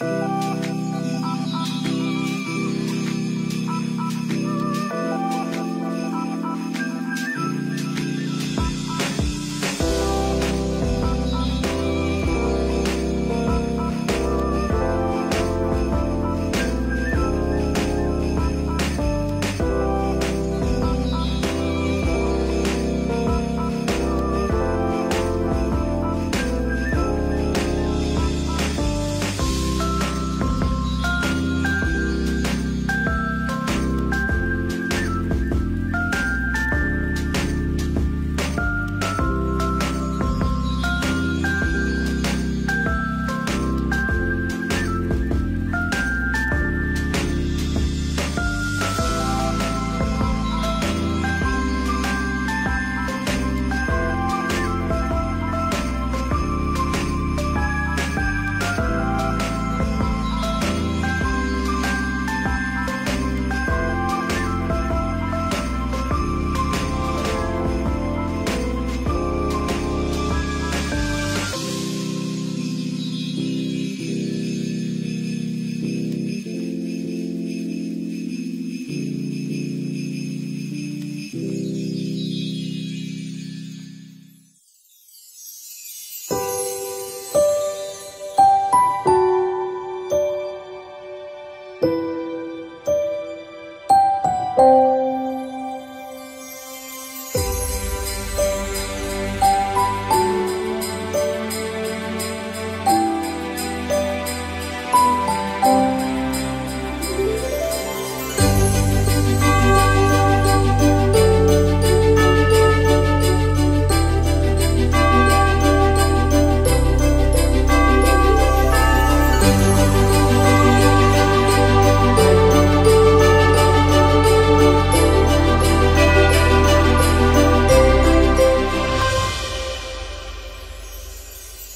you.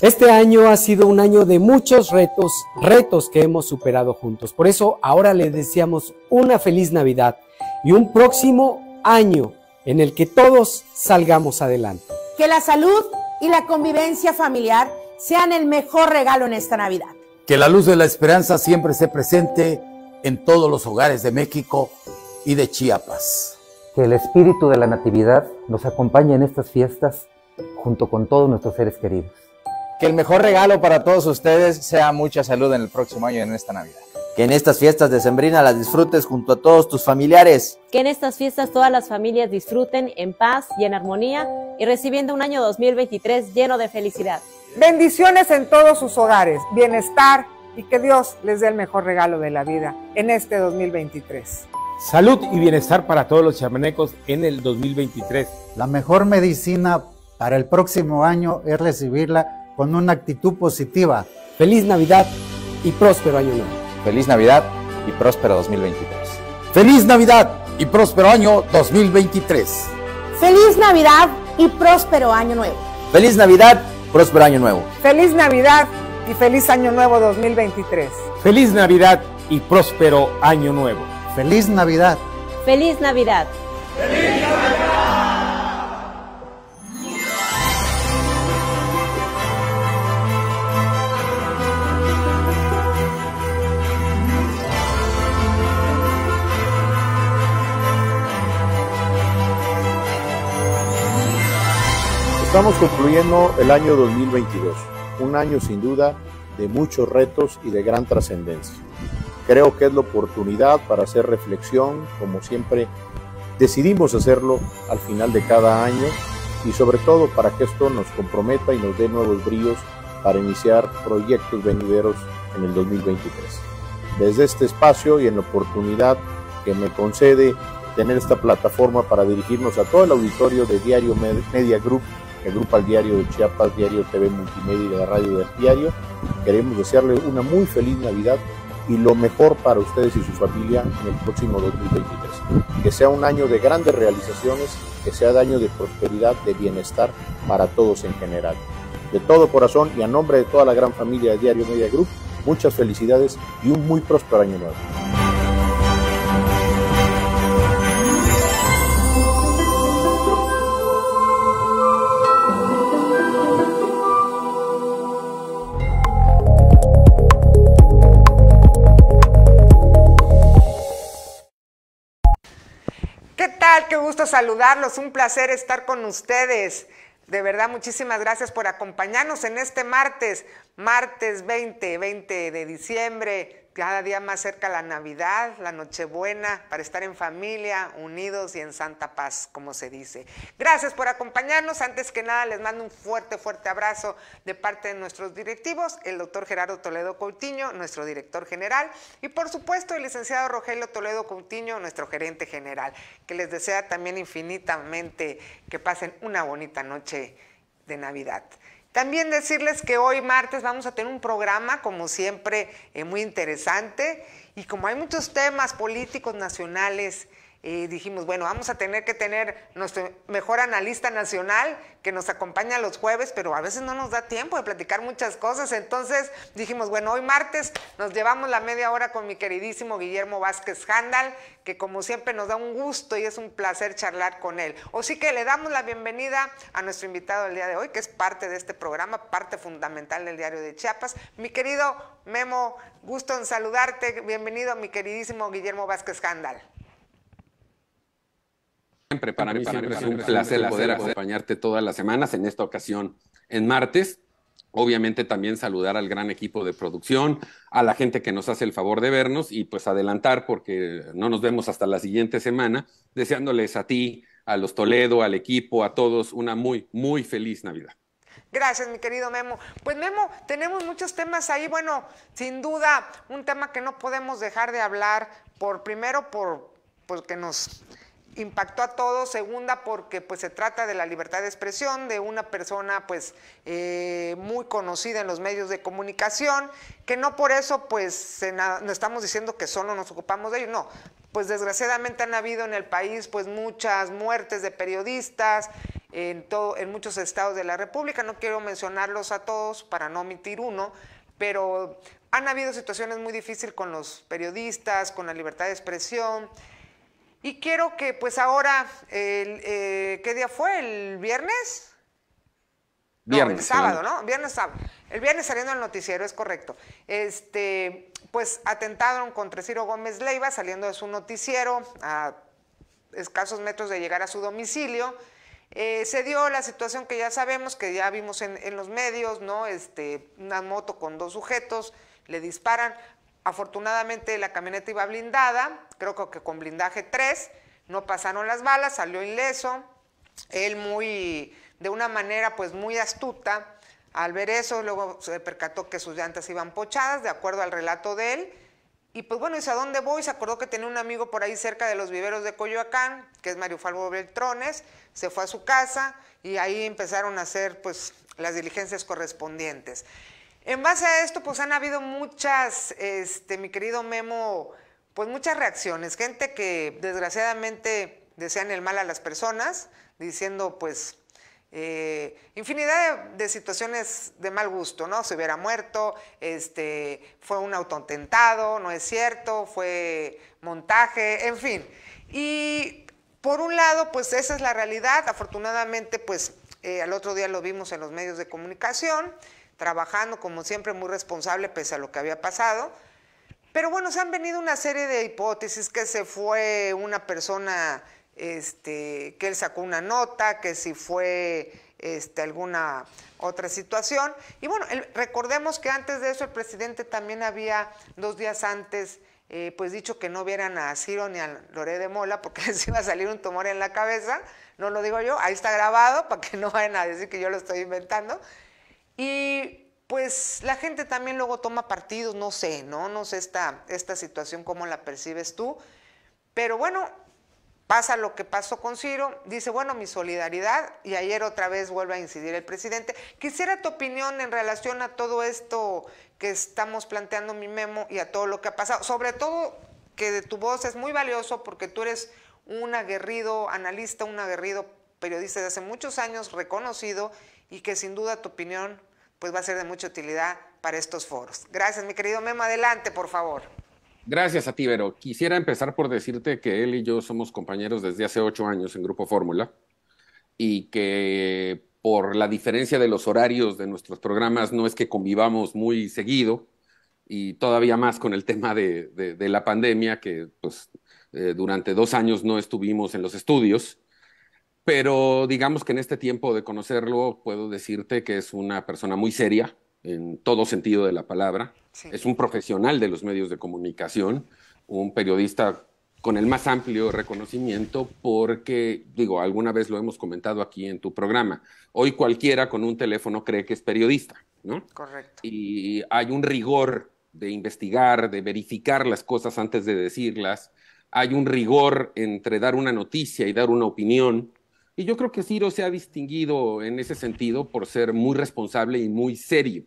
Este año ha sido un año de muchos retos, retos que hemos superado juntos. Por eso ahora les deseamos una feliz Navidad y un próximo año en el que todos salgamos adelante. Que la salud y la convivencia familiar sean el mejor regalo en esta Navidad. Que la luz de la esperanza siempre esté presente en todos los hogares de México y de Chiapas. Que el espíritu de la Natividad nos acompañe en estas fiestas junto con todos nuestros seres queridos. Que el mejor regalo para todos ustedes sea mucha salud en el próximo año en esta Navidad. Que en estas fiestas de Sembrina las disfrutes junto a todos tus familiares. Que en estas fiestas todas las familias disfruten en paz y en armonía y recibiendo un año 2023 lleno de felicidad. Bendiciones en todos sus hogares, bienestar y que Dios les dé el mejor regalo de la vida en este 2023. Salud y bienestar para todos los chamenecos en el 2023. La mejor medicina para el próximo año es recibirla con una actitud positiva. Feliz Navidad y próspero año nuevo. Feliz Navidad y próspero 2023. Feliz Navidad y próspero año 2023. Feliz Navidad y próspero año nuevo. Feliz Navidad, próspero año nuevo. Feliz Navidad y feliz año nuevo 2023. Feliz Navidad y próspero año nuevo. Feliz Navidad. Feliz Navidad. ¡Feliz Navidad! Estamos concluyendo el año 2022, un año sin duda de muchos retos y de gran trascendencia. Creo que es la oportunidad para hacer reflexión, como siempre decidimos hacerlo al final de cada año y sobre todo para que esto nos comprometa y nos dé nuevos bríos para iniciar proyectos venideros en el 2023. Desde este espacio y en la oportunidad que me concede tener esta plataforma para dirigirnos a todo el auditorio de Diario Media Group Grupo Al diario de Chiapas, Diario TV Multimedia y la radio del diario. Queremos desearles una muy feliz Navidad y lo mejor para ustedes y su familia en el próximo 2023. Que sea un año de grandes realizaciones, que sea un año de prosperidad, de bienestar para todos en general. De todo corazón y a nombre de toda la gran familia de Diario Media Group, muchas felicidades y un muy próspero año nuevo. Qué gusto saludarlos, un placer estar con ustedes. De verdad, muchísimas gracias por acompañarnos en este martes. Martes 20, 20 de diciembre, cada día más cerca la Navidad, la Nochebuena, para estar en familia, unidos y en santa paz, como se dice. Gracias por acompañarnos. Antes que nada, les mando un fuerte, fuerte abrazo de parte de nuestros directivos, el doctor Gerardo Toledo Coutinho, nuestro director general, y por supuesto el licenciado Rogelio Toledo Coutinho, nuestro gerente general, que les desea también infinitamente que pasen una bonita noche de Navidad. También decirles que hoy martes vamos a tener un programa, como siempre, eh, muy interesante. Y como hay muchos temas políticos nacionales, y dijimos, bueno, vamos a tener que tener nuestro mejor analista nacional que nos acompaña los jueves, pero a veces no nos da tiempo de platicar muchas cosas. Entonces dijimos, bueno, hoy martes nos llevamos la media hora con mi queridísimo Guillermo Vázquez Handal, que como siempre nos da un gusto y es un placer charlar con él. O sí que le damos la bienvenida a nuestro invitado del día de hoy, que es parte de este programa, parte fundamental del diario de Chiapas. Mi querido Memo, gusto en saludarte. Bienvenido, mi queridísimo Guillermo Vázquez Handal siempre, para, mí, es un placer poder, acompañarte todas las semanas, en esta ocasión en martes. Obviamente también saludar al gran equipo de producción, a la gente que nos hace el favor de vernos y pues adelantar porque no nos vemos hasta la siguiente semana, deseándoles a ti, a los Toledo, al equipo, a todos una muy, muy feliz Navidad. Gracias, mi querido Memo. Pues Memo, tenemos muchos temas ahí. Bueno, sin duda, un tema que no podemos dejar de hablar, por primero, por porque pues, nos impactó a todos, segunda porque pues se trata de la libertad de expresión de una persona pues eh, muy conocida en los medios de comunicación, que no por eso pues no estamos diciendo que solo nos ocupamos de ellos. no, pues desgraciadamente han habido en el país pues muchas muertes de periodistas en, todo, en muchos estados de la República, no quiero mencionarlos a todos para no omitir uno, pero han habido situaciones muy difíciles con los periodistas, con la libertad de expresión, y quiero que pues ahora, eh, ¿qué día fue? ¿El viernes? Viernes. No, el sábado, ¿no? Viernes, sábado. El viernes saliendo el noticiero, es correcto. Este, pues atentaron contra Ciro Gómez Leiva saliendo de su noticiero a escasos metros de llegar a su domicilio. Eh, se dio la situación que ya sabemos, que ya vimos en, en los medios, ¿no? Este, una moto con dos sujetos, le disparan, Afortunadamente la camioneta iba blindada, creo que con blindaje 3, no pasaron las balas, salió ileso. Él muy, de una manera pues muy astuta, al ver eso, luego se percató que sus llantas iban pochadas, de acuerdo al relato de él. Y pues bueno, ¿y a dónde voy? Se acordó que tenía un amigo por ahí cerca de los viveros de Coyoacán, que es Mario Falvo Beltrones, se fue a su casa y ahí empezaron a hacer pues las diligencias correspondientes. En base a esto, pues han habido muchas, este, mi querido Memo, pues muchas reacciones. Gente que desgraciadamente desean el mal a las personas, diciendo pues eh, infinidad de, situaciones de mal gusto, ¿no? Se hubiera muerto, este, fue un autotentado, no es cierto, fue montaje, en fin. Y por un lado, pues esa es la realidad. Afortunadamente, pues eh, al otro día lo vimos en los medios de comunicación trabajando como siempre muy responsable pese a lo que había pasado. Pero bueno, se han venido una serie de hipótesis, que se fue una persona, este, que él sacó una nota, que si fue este, alguna otra situación. Y bueno, recordemos que antes de eso el presidente también había, dos días antes, eh, pues dicho que no vieran a Ciro ni a Loré de Mola porque les iba a salir un tumor en la cabeza. No lo digo yo, ahí está grabado para que no vayan a decir que yo lo estoy inventando. Y pues la gente también luego toma partidos, no sé, ¿no? No sé esta, esta situación cómo la percibes tú. Pero bueno, pasa lo que pasó con Ciro, dice, bueno, mi solidaridad, y ayer otra vez vuelve a incidir el presidente. Quisiera tu opinión en relación a todo esto que estamos planteando mi memo y a todo lo que ha pasado, sobre todo que de tu voz es muy valioso porque tú eres un aguerrido analista, un aguerrido periodista de hace muchos años reconocido y que sin duda tu opinión pues va a ser de mucha utilidad para estos foros. Gracias, mi querido Memo, adelante, por favor. Gracias a ti, Vero. Quisiera empezar por decirte que él y yo somos compañeros desde hace ocho años en Grupo Fórmula y que por la diferencia de los horarios de nuestros programas no es que convivamos muy seguido y todavía más con el tema de, la pandemia que pues eh, durante dos años no estuvimos en los estudios pero digamos que en este tiempo de conocerlo puedo decirte que es una persona muy seria en todo sentido de la palabra, es un profesional de los medios de comunicación, un periodista con el más amplio reconocimiento porque, digo, alguna vez lo hemos comentado aquí en tu programa, hoy cualquiera con un teléfono cree que es periodista, ¿no? Correcto. Y hay un rigor de investigar, de verificar las cosas antes de decirlas, hay un rigor entre dar una noticia y dar una opinión, y yo creo que Ciro se ha distinguido en ese sentido por ser muy responsable y muy serio.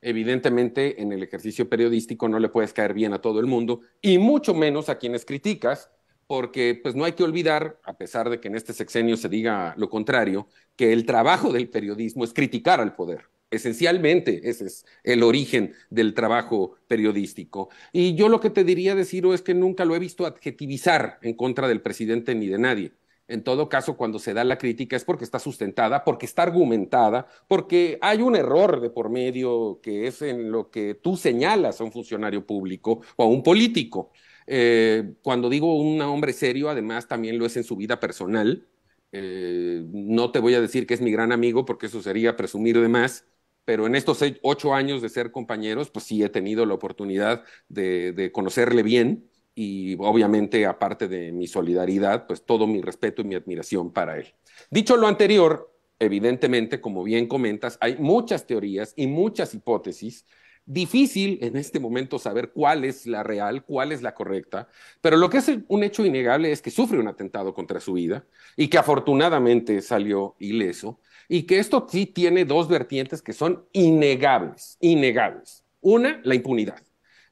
Evidentemente, en el ejercicio periodístico no le puedes caer bien a todo el mundo, y mucho menos a quienes criticas, porque pues no hay que olvidar, a pesar de que en este sexenio se diga lo contrario, que el trabajo del periodismo es criticar al poder. Esencialmente, ese es el origen del trabajo periodístico. Y yo lo que te diría de Ciro es que nunca lo he visto adjetivizar en contra del presidente ni de nadie en todo caso, cuando se da la crítica es porque está sustentada, porque está argumentada, porque hay un error de por medio que es en lo que tú señalas a un funcionario público o a un político. Eh, cuando digo un hombre serio, además también lo es en su vida personal. Eh, no te voy a decir que es mi gran amigo porque eso sería presumir de más, pero en estos ocho años de ser compañeros, pues sí he tenido la oportunidad de conocerle bien y obviamente, aparte de mi solidaridad, pues todo mi respeto y mi admiración para él. Dicho lo anterior, evidentemente, como bien comentas, hay muchas teorías y muchas hipótesis. Difícil en este momento saber cuál es la real, cuál es la correcta, pero lo que es un hecho innegable es que sufre un atentado contra su vida y que afortunadamente salió ileso y que esto sí tiene dos vertientes que son innegables, innegables. Una, la impunidad.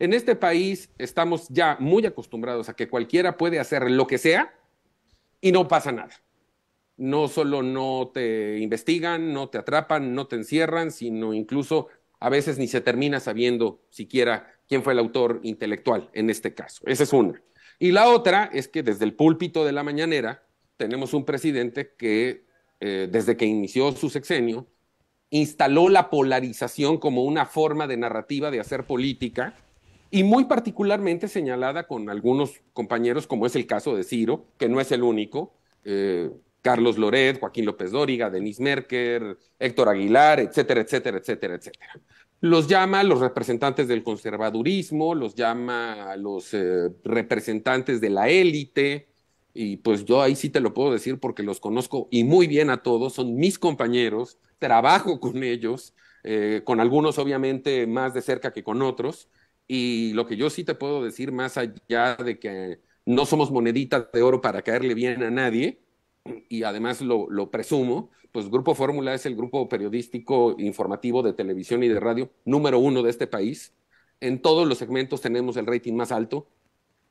En este país estamos ya muy acostumbrados a que cualquiera puede hacer lo que sea y no pasa nada. No solo no te investigan, no te atrapan, no te encierran, sino incluso a veces ni se termina sabiendo siquiera quién fue el autor intelectual en este caso. Esa es una. Y la otra es que desde el púlpito de la mañanera tenemos un presidente que eh, desde que inició su sexenio instaló la polarización como una forma de narrativa de hacer política y muy particularmente señalada con algunos compañeros, como es el caso de Ciro, que no es el único, eh, Carlos Loret, Joaquín López Dóriga, Denis Merker, Héctor Aguilar, etcétera, etcétera, etcétera, etcétera. Los llama los representantes del conservadurismo, los llama a los eh, representantes de la élite, y pues yo ahí sí te lo puedo decir porque los conozco y muy bien a todos, son mis compañeros, trabajo con ellos, eh, con algunos obviamente más de cerca que con otros, y lo que yo sí te puedo decir, más allá de que no somos moneditas de oro para caerle bien a nadie, y además lo, lo presumo, pues Grupo Fórmula es el grupo periodístico informativo de televisión y de radio número uno de este país. En todos los segmentos tenemos el rating más alto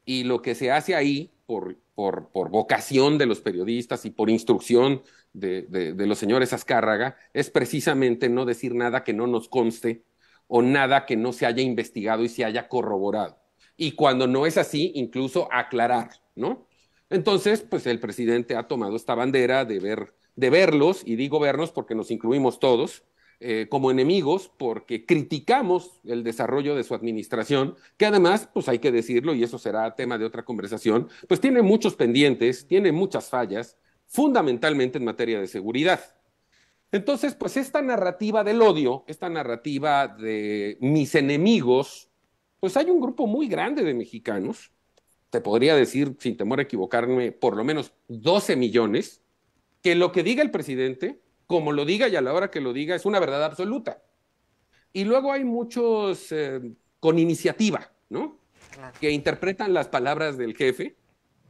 y lo que se hace ahí por, por, por vocación de los periodistas y por instrucción de, de, de los señores Azcárraga es precisamente no decir nada que no nos conste o nada que no se haya investigado y se haya corroborado. Y cuando no es así, incluso aclarar, ¿no? Entonces, pues el presidente ha tomado esta bandera de ver, de verlos, y digo vernos porque nos incluimos todos, eh, como enemigos porque criticamos el desarrollo de su administración, que además, pues hay que decirlo, y eso será tema de otra conversación, pues tiene muchos pendientes, tiene muchas fallas, fundamentalmente en materia de seguridad. Entonces, pues esta narrativa del odio, esta narrativa de mis enemigos, pues hay un grupo muy grande de mexicanos, te podría decir, sin temor a equivocarme, por lo menos 12 millones, que lo que diga el presidente, como lo diga y a la hora que lo diga, es una verdad absoluta. Y luego hay muchos eh, con iniciativa, ¿no? Que interpretan las palabras del jefe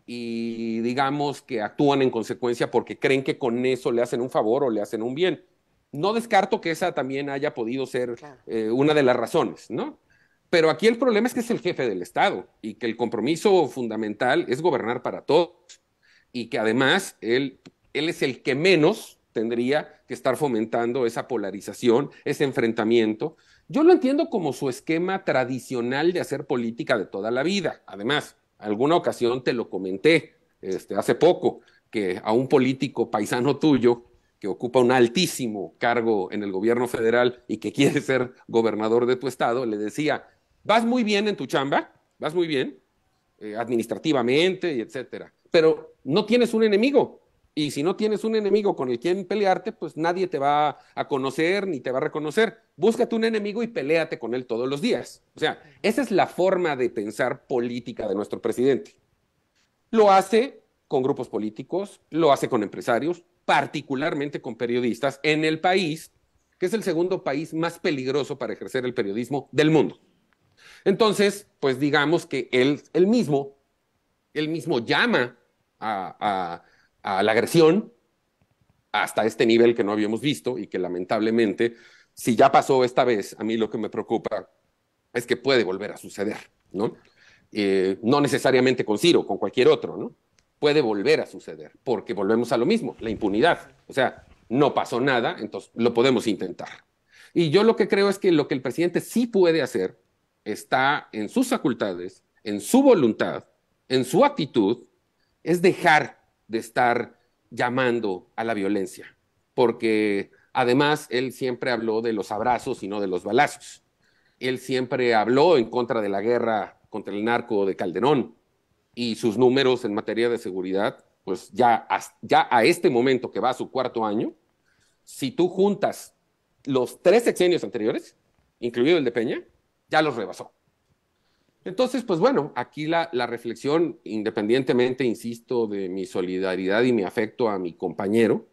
y digamos que actúan en consecuencia porque creen que con eso le hacen un favor o le hacen un bien. No descarto que esa también haya podido ser eh, una de las razones, ¿no? Pero aquí el problema es que es el jefe del Estado y que el compromiso fundamental es gobernar para todos y que además él, él es el que menos tendría que estar fomentando esa polarización, ese enfrentamiento. Yo lo entiendo como su esquema tradicional de hacer política de toda la vida, además alguna ocasión te lo comenté este, hace poco, que a un político paisano tuyo que ocupa un altísimo cargo en el gobierno federal y que quiere ser gobernador de tu estado, le decía, vas muy bien en tu chamba, vas muy bien, eh, administrativamente y etcétera, pero no tienes un enemigo, y si no tienes un enemigo con el quien pelearte, pues nadie te va a conocer ni te va a reconocer. Búscate un enemigo y peleate con él todos los días. O sea, esa es la forma de pensar política de nuestro presidente. Lo hace con grupos políticos, lo hace con empresarios, particularmente con periodistas en el país, que es el segundo país más peligroso para ejercer el periodismo del mundo. Entonces, pues digamos que él, mismo, él mismo llama a a la agresión hasta este nivel que no habíamos visto y que lamentablemente, si ya pasó esta vez, a mí lo que me preocupa es que puede volver a suceder, ¿no? Eh, no necesariamente con Ciro, con cualquier otro, ¿no? Puede volver a suceder, porque volvemos a lo mismo, la impunidad. O sea, no pasó nada, entonces lo podemos intentar. Y yo lo que creo es que lo que el presidente sí puede hacer está en sus facultades, en su voluntad, en su actitud, es dejar de estar llamando a la violencia, porque además él siempre habló de los abrazos y no de los balazos. Él siempre habló en contra de la guerra contra el narco de Calderón y sus números en materia de seguridad, pues ya, ya a este momento que va a su cuarto año, si tú juntas los tres sexenios anteriores, incluido el de Peña, ya los rebasó. Entonces, pues bueno, aquí la, reflexión, independientemente, insisto, de mi solidaridad y mi afecto a mi compañero,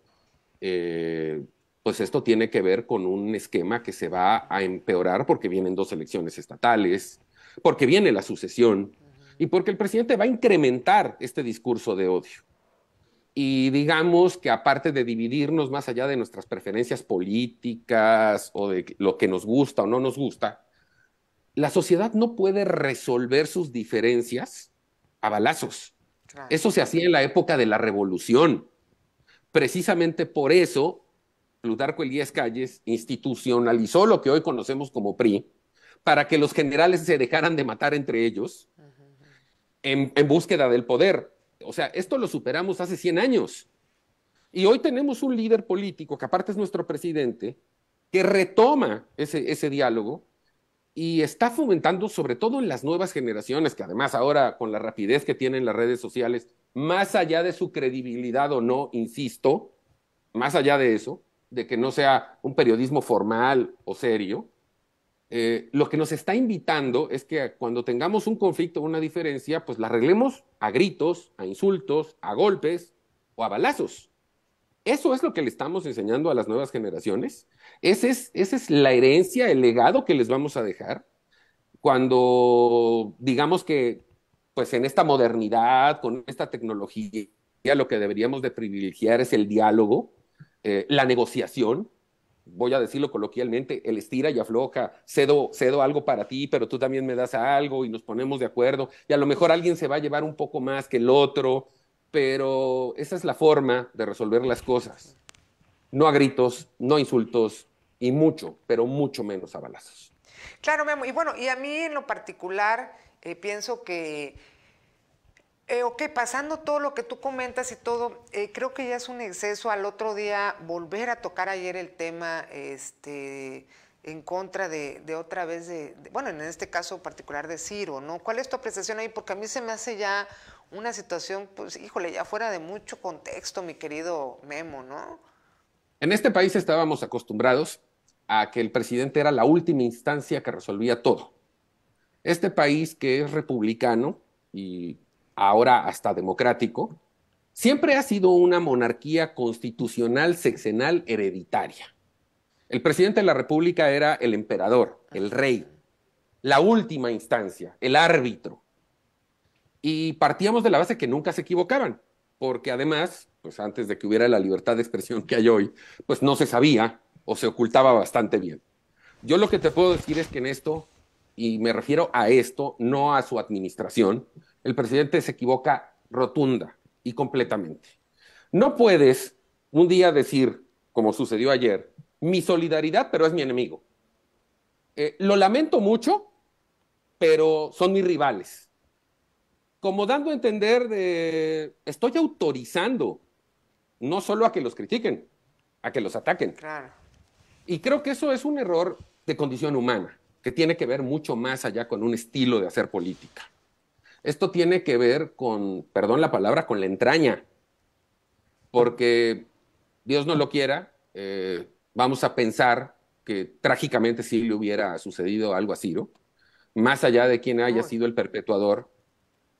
eh, pues esto tiene que ver con un esquema que se va a empeorar porque vienen dos elecciones estatales, porque viene la sucesión y porque el presidente va a incrementar este discurso de odio. Y digamos que aparte de dividirnos más allá de nuestras preferencias políticas o de lo que nos gusta o no nos gusta, la sociedad no puede resolver sus diferencias a balazos. Eso se hacía en la época de la revolución. Precisamente por eso, Plutarco Elías Calles institucionalizó lo que hoy conocemos como PRI, para que los generales se dejaran de matar entre ellos en, búsqueda del poder. O sea, esto lo superamos hace 100 años. Y hoy tenemos un líder político, que aparte es nuestro presidente, que retoma ese diálogo y está fomentando sobre todo en las nuevas generaciones, que además ahora con la rapidez que tienen las redes sociales, más allá de su credibilidad o no, insisto, más allá de eso, de que no sea un periodismo formal o serio, eh, lo que nos está invitando es que cuando tengamos un conflicto o una diferencia, pues la arreglemos a gritos, a insultos, a golpes o a balazos. Eso es lo que le estamos enseñando a las nuevas generaciones. es, esa es la herencia, el legado que les vamos a dejar cuando digamos que pues en esta modernidad, con esta tecnología, lo que deberíamos de privilegiar es el diálogo, eh, la negociación, voy a decirlo coloquialmente, el estira y afloja, cedo, cedo algo para ti, pero tú también me das algo y nos ponemos de acuerdo y a lo mejor alguien se va a llevar un poco más que el otro, pero esa es la forma de resolver las cosas. No a gritos, no a insultos y mucho, pero mucho menos a balazos. Claro, Memo. Y bueno, y a mí en lo particular eh, pienso que, eh, ok, pasando todo lo que tú comentas y todo, eh, creo que ya es un exceso al otro día volver a tocar ayer el tema este, en contra de, otra vez, de, bueno, en este caso particular de Ciro, ¿no? ¿Cuál es tu apreciación ahí? Porque a mí se me hace ya una situación, pues híjole, ya fuera de mucho contexto, mi querido Memo, ¿no? En este país estábamos acostumbrados a que el presidente era la última instancia que resolvía todo. Este país que es republicano y ahora hasta democrático, siempre ha sido una monarquía constitucional sexenal hereditaria. El presidente de la República era el emperador, el rey, la última instancia, el árbitro, y partíamos de la base que nunca se equivocaban, porque además, pues antes de que hubiera la libertad de expresión que hay hoy, pues no se sabía o se ocultaba bastante bien. Yo lo que te puedo decir es que en esto, y me refiero a esto, no a su administración, el presidente se equivoca rotunda y completamente. No puedes un día decir, como sucedió ayer, mi solidaridad, pero es mi enemigo. Eh, lo lamento mucho, pero son mis rivales como dando a entender de, estoy autorizando, no solo a que los critiquen, a que los ataquen. Y creo que eso es un error de condición humana, que tiene que ver mucho más allá con un estilo de hacer política. Esto tiene que ver con, perdón la palabra, con la entraña, porque Dios no lo quiera, eh, vamos a pensar que trágicamente sí le hubiera sucedido algo a Ciro, más allá de quien haya sido el perpetuador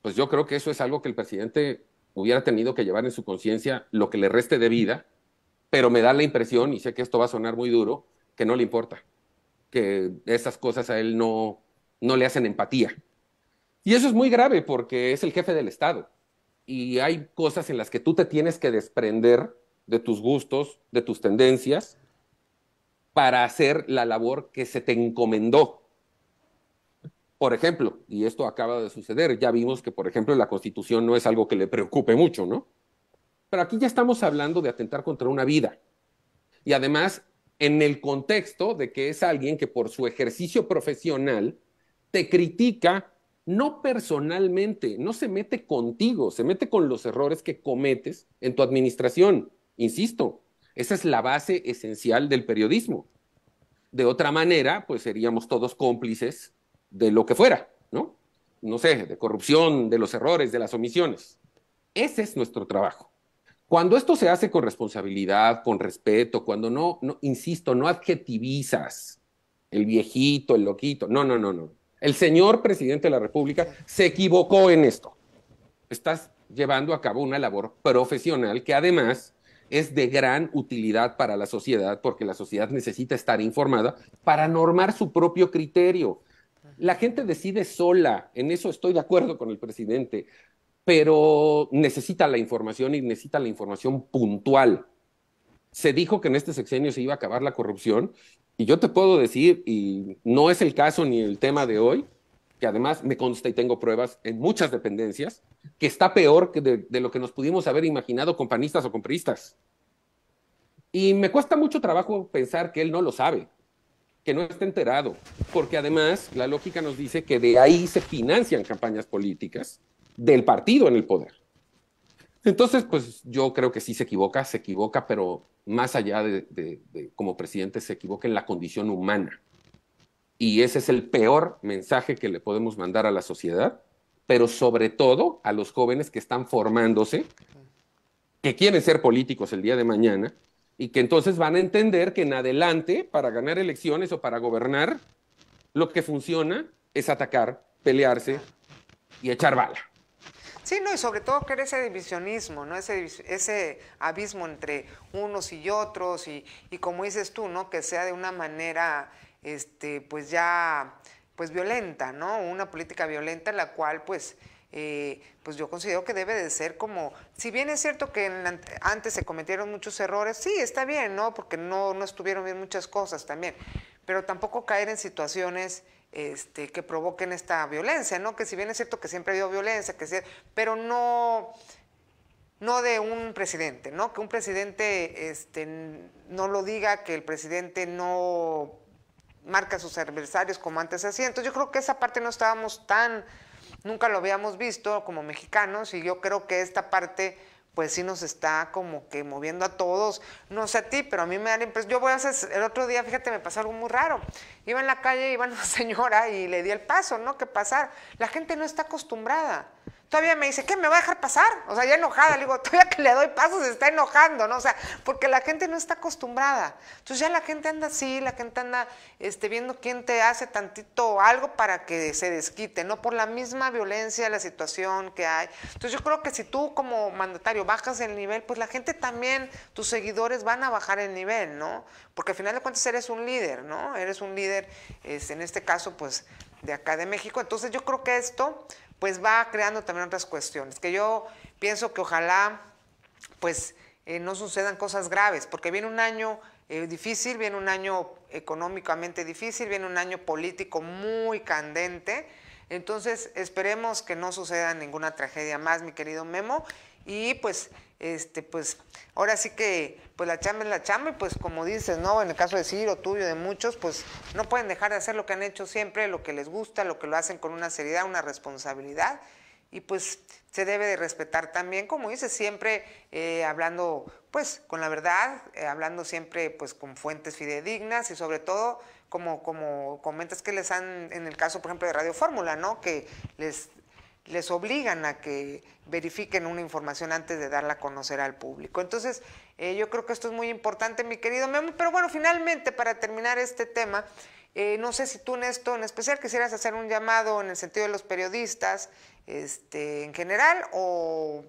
pues yo creo que eso es algo que el presidente hubiera tenido que llevar en su conciencia lo que le reste de vida, pero me da la impresión, y sé que esto va a sonar muy duro, que no le importa, que esas cosas a él no, no le hacen empatía. Y eso es muy grave porque es el jefe del Estado y hay cosas en las que tú te tienes que desprender de tus gustos, de tus tendencias, para hacer la labor que se te encomendó por ejemplo, y esto acaba de suceder, ya vimos que, por ejemplo, la Constitución no es algo que le preocupe mucho, ¿no? Pero aquí ya estamos hablando de atentar contra una vida. Y además, en el contexto de que es alguien que por su ejercicio profesional te critica, no personalmente, no se mete contigo, se mete con los errores que cometes en tu administración. Insisto, esa es la base esencial del periodismo. De otra manera, pues seríamos todos cómplices de lo que fuera, ¿no? No sé, de corrupción, de los errores, de las omisiones. Ese es nuestro trabajo. Cuando esto se hace con responsabilidad, con respeto, cuando no, no insisto, no adjetivizas el viejito, el loquito, no, no, no, no. El señor presidente de la República se equivocó en esto. Estás llevando a cabo una labor profesional que además es de gran utilidad para la sociedad porque la sociedad necesita estar informada para normar su propio criterio, la gente decide sola, en eso estoy de acuerdo con el presidente, pero necesita la información y necesita la información puntual. Se dijo que en este sexenio se iba a acabar la corrupción y yo te puedo decir, y no es el caso ni el tema de hoy, que además me consta y tengo pruebas en muchas dependencias, que está peor que de, lo que nos pudimos haber imaginado con panistas o con Y me cuesta mucho trabajo pensar que él no lo sabe no esté enterado, porque además la lógica nos dice que de ahí se financian campañas políticas del partido en el poder. Entonces, pues yo creo que sí se equivoca, se equivoca, pero más allá de, de como presidente se equivoca en la condición humana. Y ese es el peor mensaje que le podemos mandar a la sociedad, pero sobre todo a los jóvenes que están formándose, que quieren ser políticos el día de mañana y que entonces van a entender que en adelante, para ganar elecciones o para gobernar, lo que funciona es atacar, pelearse y echar bala. Sí, no, y sobre todo que ese divisionismo, ¿no? Ese, ese abismo entre unos y otros, y, como dices tú, ¿no? Que sea de una manera, este, pues ya, pues violenta, ¿no? Una política violenta en la cual, pues, eh, pues yo considero que debe de ser como, si bien es cierto que antes se cometieron muchos errores, sí, está bien, ¿no? Porque no, no estuvieron bien muchas cosas también, pero tampoco caer en situaciones este, que provoquen esta violencia, ¿no? Que si bien es cierto que siempre ha habido violencia, que pero no, no de un presidente, ¿no? Que un presidente este, no lo diga, que el presidente no marca sus adversarios como antes hacía. Entonces yo creo que esa parte no estábamos tan nunca lo habíamos visto como mexicanos y yo creo que esta parte pues sí nos está como que moviendo a todos, no sé a ti, pero a mí me da la impresión, yo voy a hacer, el otro día, fíjate, me pasó algo muy raro, iba en la calle, iba una señora y le di el paso, ¿no? Que pasar, la gente no está acostumbrada, Todavía me dice, ¿qué? ¿Me va a dejar pasar? O sea, ya enojada, le digo, todavía que le doy pasos se está enojando, ¿no? O sea, porque la gente no está acostumbrada. Entonces ya la gente anda así, la gente anda este, viendo quién te hace tantito algo para que se desquite, ¿no? Por la misma violencia, la situación que hay. Entonces yo creo que si tú como mandatario bajas el nivel, pues la gente también, tus seguidores van a bajar el nivel, ¿no? Porque al final de cuentas eres un líder, ¿no? Eres un líder, este, en este caso, pues de acá de México. Entonces yo creo que esto pues va creando también otras cuestiones, que yo pienso que ojalá pues eh, no sucedan cosas graves, porque viene un año eh, difícil, viene un año económicamente difícil, viene un año político muy candente, entonces esperemos que no suceda ninguna tragedia más, mi querido Memo, y pues este, pues ahora sí que pues la chamba es la chamba y pues como dices, ¿no? En el caso de Ciro, tuyo, de muchos, pues no pueden dejar de hacer lo que han hecho siempre, lo que les gusta, lo que lo hacen con una seriedad, una responsabilidad y pues se debe de respetar también, como dices, siempre, eh, hablando pues con la verdad, eh, hablando siempre pues con fuentes fidedignas y sobre todo como, como comentas que les han, en el caso por ejemplo de Radio Fórmula, ¿no? Que les les obligan a que verifiquen una información antes de darla a conocer al público. Entonces, eh, yo creo que esto es muy importante, mi querido Memo. Pero bueno, finalmente, para terminar este tema, eh, no sé si tú, Néstor, en especial quisieras hacer un llamado en el sentido de los periodistas este, en general o,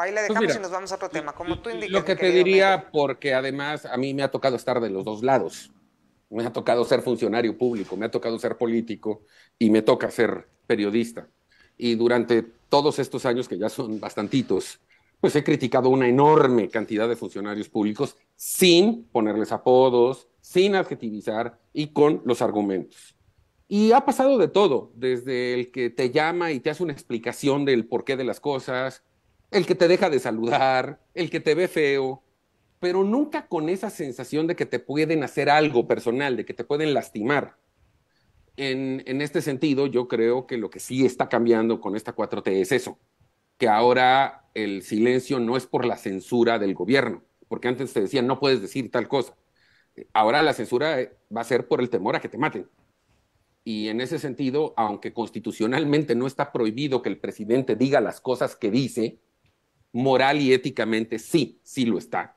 ahí la pues dejamos y nos vamos a otro tema, como tú indicas. Lo que te diría, porque además a mí me ha tocado estar de los dos lados. Me ha tocado ser funcionario público, me ha tocado ser político y me toca ser periodista y durante todos estos años, que ya son bastantitos, pues he criticado una enorme cantidad de funcionarios públicos sin ponerles apodos, sin adjetivizar y con los argumentos. Y ha pasado de todo, desde el que te llama y te hace una explicación del porqué de las cosas, el que te deja de saludar, el que te ve feo, pero nunca con esa sensación de que te pueden hacer algo personal, de que te pueden lastimar en, este sentido, yo creo que lo que sí está cambiando con esta 4T es eso, que ahora el silencio no es por la censura del gobierno, porque antes te decían no puedes decir tal cosa. Ahora la censura eh, va a ser por el temor a que te maten. Y en ese sentido, aunque constitucionalmente no está prohibido que el presidente diga las cosas que dice, moral y éticamente sí, sí lo está.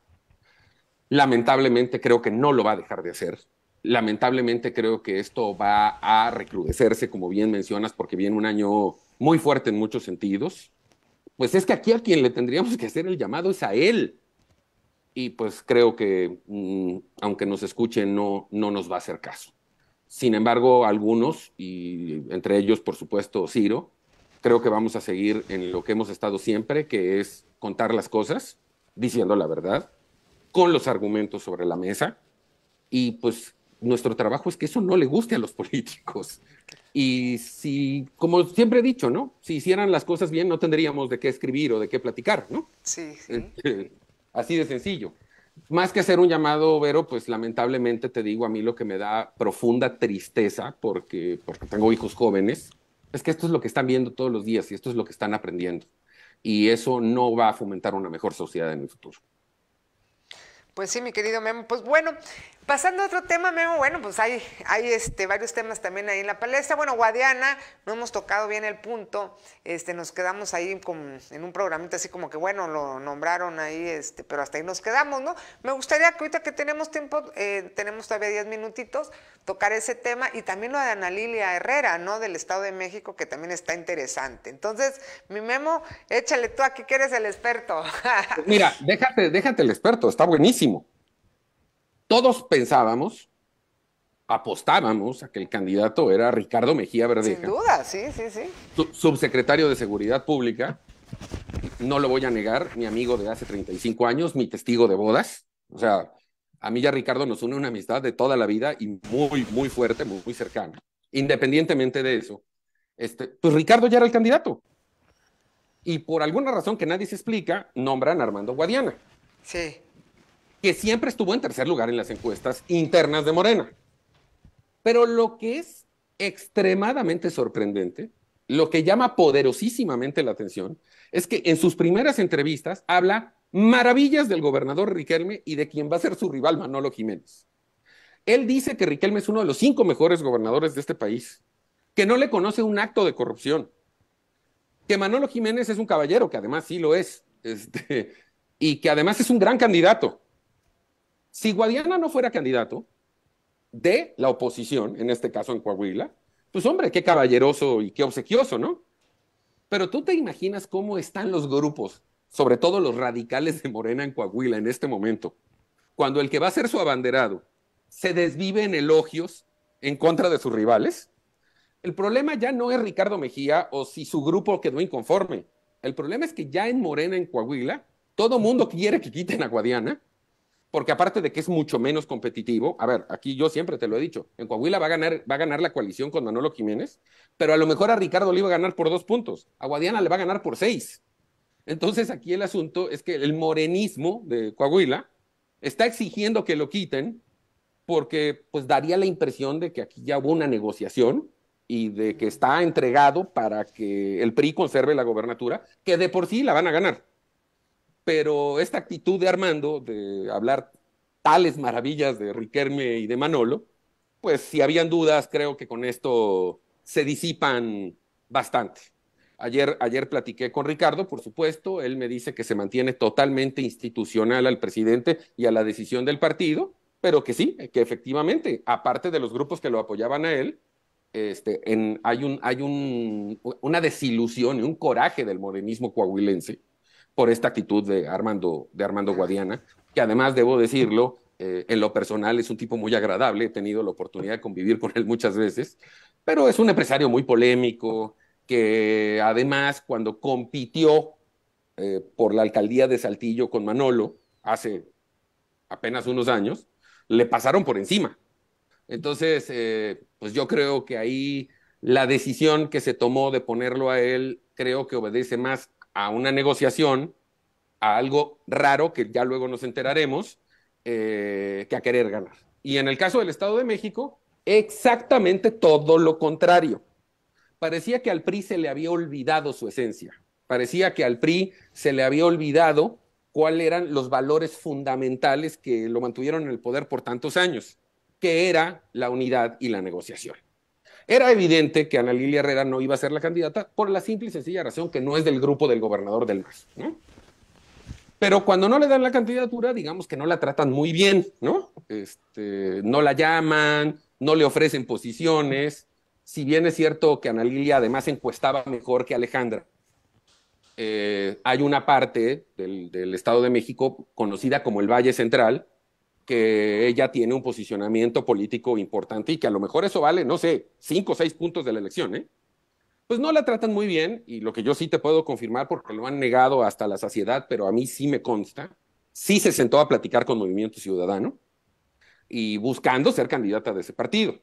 Lamentablemente creo que no lo va a dejar de hacer lamentablemente creo que esto va a recrudecerse, como bien mencionas, porque viene un año muy fuerte en muchos sentidos. Pues es que aquí a quien le tendríamos que hacer el llamado es a él. Y pues creo que, mm, aunque nos escuchen, no, no nos va a hacer caso. Sin embargo, algunos, y entre ellos, por supuesto, Ciro, creo que vamos a seguir en lo que hemos estado siempre, que es contar las cosas, diciendo la verdad, con los argumentos sobre la mesa. Y pues nuestro trabajo es que eso no le guste a los políticos. Y si, como siempre he dicho, ¿no? Si hicieran las cosas bien, no tendríamos de qué escribir o de qué platicar, ¿no? Sí. Eh, así de sencillo. Más que hacer un llamado, Vero, pues lamentablemente te digo a mí lo que me da profunda tristeza, porque, porque tengo hijos jóvenes, es que esto es lo que están viendo todos los días y esto es lo que están aprendiendo. Y eso no va a fomentar una mejor sociedad en el futuro. Pues sí, mi querido Memo. Pues bueno, pasando a otro tema, Memo, bueno, pues hay, hay este, varios temas también ahí en la palestra. Bueno, Guadiana, no hemos tocado bien el punto, este, nos quedamos ahí en un programito así como que, bueno, lo nombraron ahí, este, pero hasta ahí nos quedamos, ¿no? Me gustaría que ahorita que tenemos tiempo, eh, tenemos todavía diez minutitos, tocar ese tema y también lo de Ana Lilia Herrera, ¿no? Del Estado de México, que también está interesante. Entonces, mi Memo, échale tú aquí que eres el experto. Mira, déjate, déjate el experto, está buenísimo todos pensábamos, apostábamos a que el candidato era Ricardo Mejía Verdeja. Sin duda, sí, sí, sí. Subsecretario de Seguridad Pública, no lo voy a negar, mi amigo de hace 35 años, mi testigo de bodas. O sea, a mí ya Ricardo nos une una amistad de toda la vida y muy, muy fuerte, muy, muy cercana. Independientemente de eso, este, pues Ricardo ya era el candidato. Y por alguna razón que nadie se explica, nombran a Armando Guadiana. Sí que siempre estuvo en tercer lugar en las encuestas internas de Morena. Pero lo que es extremadamente sorprendente, lo que llama poderosísimamente la atención, es que en sus primeras entrevistas habla maravillas del gobernador Riquelme y de quien va a ser su rival Manolo Jiménez. Él dice que Riquelme es uno de los cinco mejores gobernadores de este país, que no le conoce un acto de corrupción, que Manolo Jiménez es un caballero, que además sí lo es, este, y que además es un gran candidato, si Guadiana no fuera candidato de la oposición, en este caso en Coahuila, pues hombre, qué caballeroso y qué obsequioso, ¿no? Pero tú te imaginas cómo están los grupos, sobre todo los radicales de Morena en Coahuila en este momento, cuando el que va a ser su abanderado se desvive en elogios en contra de sus rivales. El problema ya no es Ricardo Mejía o si su grupo quedó inconforme. El problema es que ya en Morena, en Coahuila, todo mundo quiere que quiten a Guadiana porque aparte de que es mucho menos competitivo, a ver, aquí yo siempre te lo he dicho, en Coahuila va a ganar, va a ganar la coalición con Manolo Jiménez, pero a lo mejor a Ricardo le iba a ganar por dos puntos, a Guadiana le va a ganar por seis. Entonces aquí el asunto es que el morenismo de Coahuila está exigiendo que lo quiten porque pues daría la impresión de que aquí ya hubo una negociación y de que está entregado para que el PRI conserve la gobernatura, que de por sí la van a ganar pero esta actitud de Armando de hablar tales maravillas de Riquelme y de Manolo, pues si habían dudas, creo que con esto se disipan bastante. Ayer, platiqué con Ricardo, por supuesto, él me dice que se mantiene totalmente institucional al presidente y a la decisión del partido, pero que sí, que efectivamente, aparte de los grupos que lo apoyaban a él, este, hay, una desilusión y un coraje del modernismo coahuilense por esta actitud de Armando, de Armando Guadiana, que además debo decirlo, eh, en lo personal es un tipo muy agradable, he tenido la oportunidad de convivir con él muchas veces, pero es un empresario muy polémico, que además cuando compitió eh, por la alcaldía de Saltillo con Manolo hace apenas unos años, le pasaron por encima. Entonces, eh, pues yo creo que ahí la decisión que se tomó de ponerlo a él creo que obedece más a una negociación, a algo raro que ya luego nos enteraremos, eh, que a querer ganar. Y en el caso del Estado de México, exactamente todo lo contrario. Parecía que al PRI se le había olvidado su esencia, parecía que al PRI se le había olvidado cuáles eran los valores fundamentales que lo mantuvieron en el poder por tantos años, que era la unidad y la negociación. Era evidente que Ana Lilia Herrera no iba a ser la candidata por la simple y sencilla razón que no es del grupo del gobernador del MAS, Pero cuando no le dan la candidatura, digamos que no la tratan muy bien, ¿no? Este, no la llaman, no le ofrecen posiciones. Si bien es cierto que Ana Lilia además encuestaba mejor que Alejandra, eh, hay una parte del Estado de México conocida como el Valle Central, que ella tiene un posicionamiento político importante y que a lo mejor eso vale, no sé, cinco o seis puntos de la elección, ¿eh? Pues no la tratan muy bien y lo que yo sí te puedo confirmar porque lo han negado hasta la saciedad, pero a mí sí me consta, sí se sentó a platicar con Movimiento Ciudadano y buscando ser candidata de ese partido.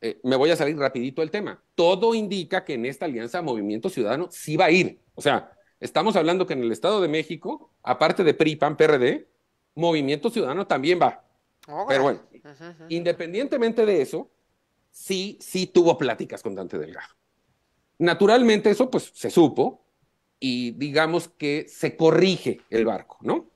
Eh, me voy a salir rapidito del tema. Todo indica que en esta alianza Movimiento Ciudadano sí va a ir. O sea, estamos hablando que en el Estado de México, aparte de PRI, PAN, PRD, Movimiento Ciudadano también va. Pero bueno, independientemente de eso, sí, sí tuvo pláticas con Dante Delgado. Naturalmente eso pues se supo y digamos que se corrige el barco, ¿no?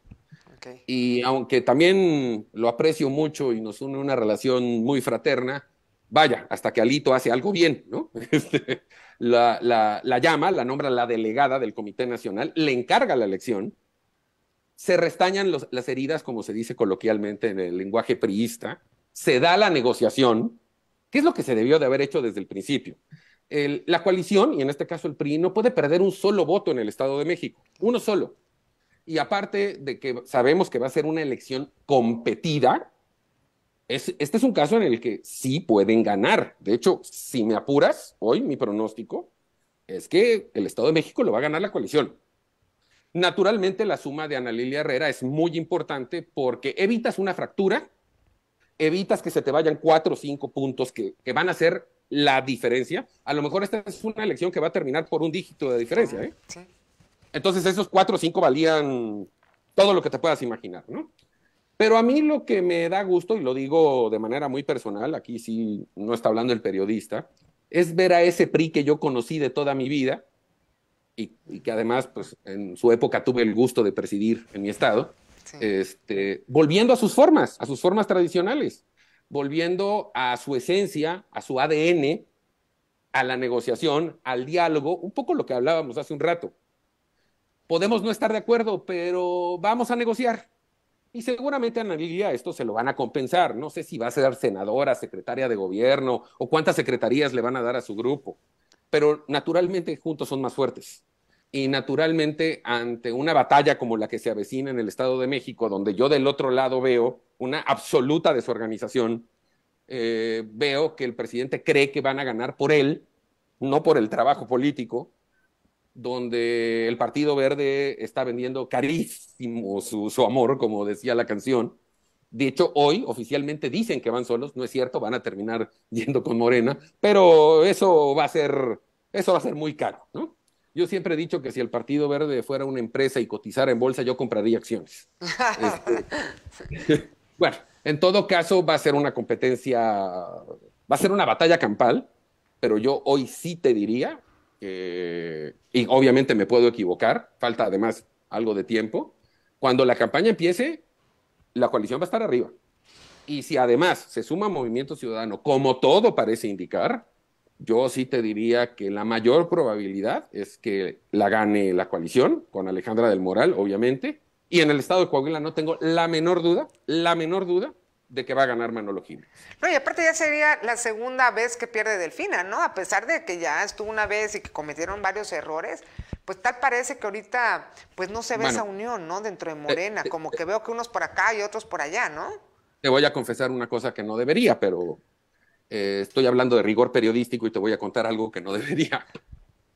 Y aunque también lo aprecio mucho y nos une una relación muy fraterna, vaya, hasta que Alito hace algo bien, ¿no? Este, la llama, la nombra la delegada del Comité Nacional, le encarga la elección se restañan las heridas, como se dice coloquialmente en el lenguaje priista, se da la negociación, que es lo que se debió de haber hecho desde el principio. la coalición, y en este caso el PRI, no puede perder un solo voto en el Estado de México, uno solo. Y aparte de que sabemos que va a ser una elección competida, este es un caso en el que sí pueden ganar. De hecho, si me apuras, hoy mi pronóstico es que el Estado de México lo va a ganar la coalición. Naturalmente, la suma de Ana Lilia Herrera es muy importante porque evitas una fractura, evitas que se te vayan cuatro o cinco puntos que, van a ser la diferencia. A lo mejor esta es una elección que va a terminar por un dígito de diferencia. ¿eh? Entonces, esos cuatro o cinco valían todo lo que te puedas imaginar, Pero a mí lo que me da gusto, y lo digo de manera muy personal, aquí sí no está hablando el periodista, es ver a ese PRI que yo conocí de toda mi vida, y, que además, pues, en su época tuve el gusto de presidir en mi estado, este, volviendo a sus formas, a sus formas tradicionales, volviendo a su esencia, a su ADN, a la negociación, al diálogo, un poco lo que hablábamos hace un rato. Podemos no estar de acuerdo, pero vamos a negociar. Y seguramente a Lilia esto se lo van a compensar. No sé si va a ser senadora, secretaria de gobierno o cuántas secretarías le van a dar a su grupo pero naturalmente juntos son más fuertes. Y naturalmente ante una batalla como la que se avecina en el Estado de México, donde yo del otro lado veo una absoluta desorganización, eh, veo que el presidente cree que van a ganar por él, no por el trabajo político, donde el Partido Verde está vendiendo carísimo su, su amor, como decía la canción. De hecho, hoy oficialmente dicen que van solos, no es cierto, van a terminar yendo con Morena, pero eso va a ser eso va a ser muy caro, ¿no? Yo siempre he dicho que si el Partido Verde fuera una empresa y cotizara en bolsa, yo compraría acciones. Este, bueno, en todo caso va a ser una competencia, va a ser una batalla campal, pero yo hoy sí te diría, y obviamente me puedo equivocar, falta además algo de tiempo, cuando la campaña empiece, la coalición va a estar arriba. Y si además se suma Movimiento Ciudadano, como todo parece indicar, yo sí te diría que la mayor probabilidad es que la gane la coalición, con Alejandra del Moral, obviamente, y en el estado de Coahuila no tengo la menor duda, la menor duda de que va a ganar Manolo Jiménez. No, y aparte ya sería la segunda vez que pierde Delfina, ¿no? A pesar de que ya estuvo una vez y que cometieron varios errores, pues tal parece que ahorita pues no se ve esa unión, ¿no? Dentro de eh, Morena, eh, como eh, que veo que unos por acá y otros por allá, ¿no? Te voy a confesar una cosa que no debería, pero eh, estoy hablando de rigor periodístico y te voy a contar algo que no debería.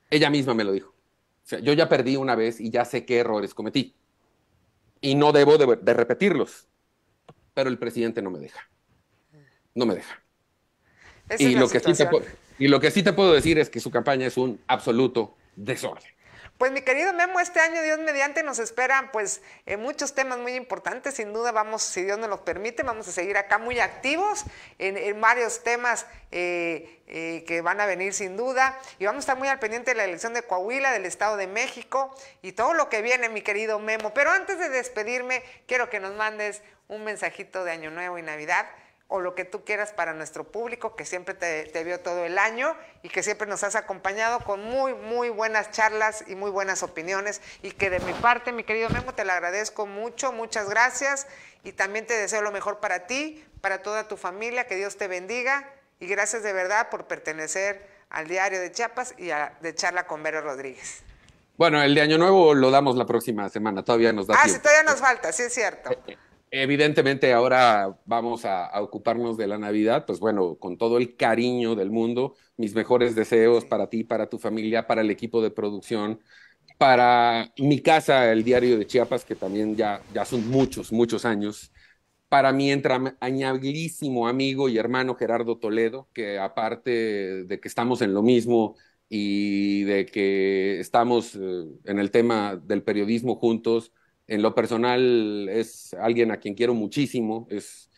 Ella misma me lo dijo. O sea, yo ya perdí una vez y ya sé qué errores cometí. Y no debo de, repetirlos. Pero el presidente no me deja. No me deja. y lo que sí te puedo decir es que su campaña es un absoluto desorden. Pues mi querido Memo, este año Dios mediante nos espera pues en eh, muchos temas muy importantes, sin duda vamos, si Dios nos lo permite, vamos a seguir acá muy activos en, varios temas eh, eh, que van a venir sin duda y vamos a estar muy al pendiente de la elección de Coahuila, del Estado de México y todo lo que viene, mi querido Memo. Pero antes de despedirme, quiero que nos mandes un mensajito de Año Nuevo y Navidad o lo que tú quieras para nuestro público que siempre te, vio todo el año y que siempre nos has acompañado con muy, muy buenas charlas y muy buenas opiniones y que de mi parte, mi querido Memo, te lo agradezco mucho, muchas gracias y también te deseo lo mejor para ti, para toda tu familia, que Dios te bendiga y gracias de verdad por pertenecer al Diario de Chiapas y a, de charla con Vero Rodríguez. Bueno, el de Año Nuevo lo damos la próxima semana, todavía nos da Ah, sí, todavía nos falta, sí es cierto. evidentemente ahora vamos a, ocuparnos de la Navidad, pues bueno, con todo el cariño del mundo, mis mejores deseos para ti, para tu familia, para el equipo de producción, para mi casa, el diario de Chiapas, que también ya, ya son muchos, muchos años, para mi entrañabilísimo amigo y hermano Gerardo Toledo, que aparte de que estamos en lo mismo y de que estamos eh, en el tema del periodismo juntos, en lo personal es alguien a quien quiero muchísimo, es,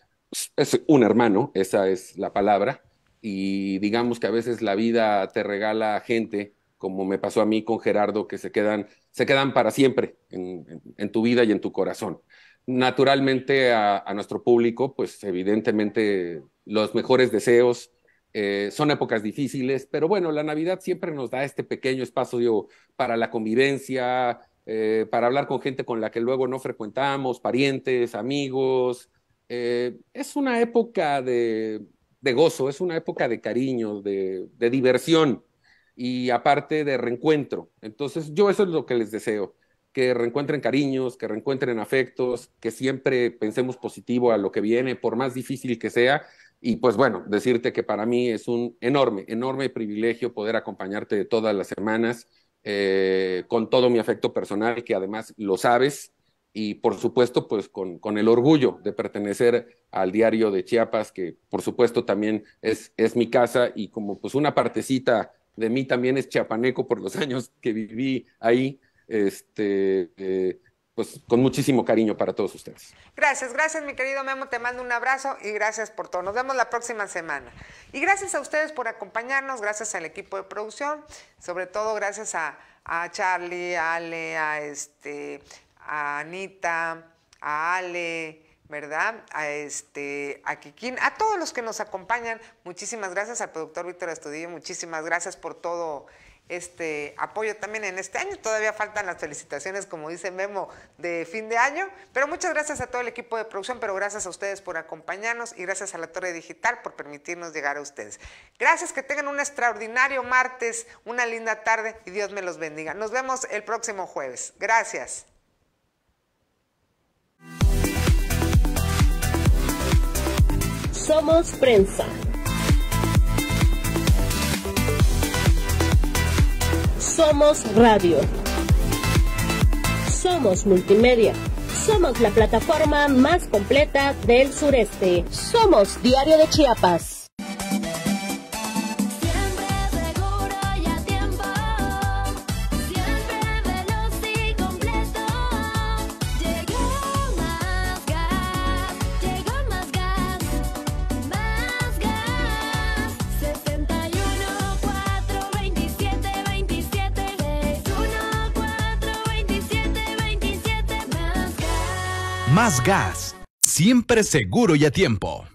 es un hermano, esa es la palabra. Y digamos que a veces la vida te regala gente, como me pasó a mí con Gerardo, que se quedan, se quedan para siempre en, tu vida y en tu corazón. Naturalmente a, nuestro público, pues evidentemente los mejores deseos, eh, son épocas difíciles, pero bueno, la Navidad siempre nos da este pequeño espacio para la convivencia, eh, para hablar con gente con la que luego no frecuentamos, parientes, amigos. Eh, es una época de, gozo, es una época de cariño, de, de diversión y aparte de reencuentro. Entonces yo eso es lo que les deseo, que reencuentren cariños, que reencuentren afectos, que siempre pensemos positivo a lo que viene, por más difícil que sea. Y pues bueno, decirte que para mí es un enorme, enorme privilegio poder acompañarte todas las semanas eh, con todo mi afecto personal, que además lo sabes, y por supuesto, pues con, el orgullo de pertenecer al diario de Chiapas, que por supuesto también es, es mi casa y como pues una partecita de mí también es chiapaneco por los años que viví ahí, este, eh, pues, con muchísimo cariño para todos ustedes. Gracias, gracias mi querido Memo, te mando un abrazo y gracias por todo. Nos vemos la próxima semana. Y gracias a ustedes por acompañarnos, gracias al equipo de producción, sobre todo gracias a, Charlie, a Ale, a, este, a Anita, a Ale. ¿verdad? A este, a Kikín, a todos los que nos acompañan, muchísimas gracias al productor Víctor Estudillo, muchísimas gracias por todo este apoyo también en este año. Todavía faltan las felicitaciones, como dice Memo, de fin de año. Pero muchas gracias a todo el equipo de producción, pero gracias a ustedes por acompañarnos y gracias a la Torre Digital por permitirnos llegar a ustedes. Gracias, que tengan un extraordinario martes, una linda tarde y Dios me los bendiga. Nos vemos el próximo jueves. Gracias. Somos prensa. Somos radio. Somos multimedia. Somos la plataforma más completa del sureste. Somos Diario de Chiapas. gas. Siempre seguro y a tiempo.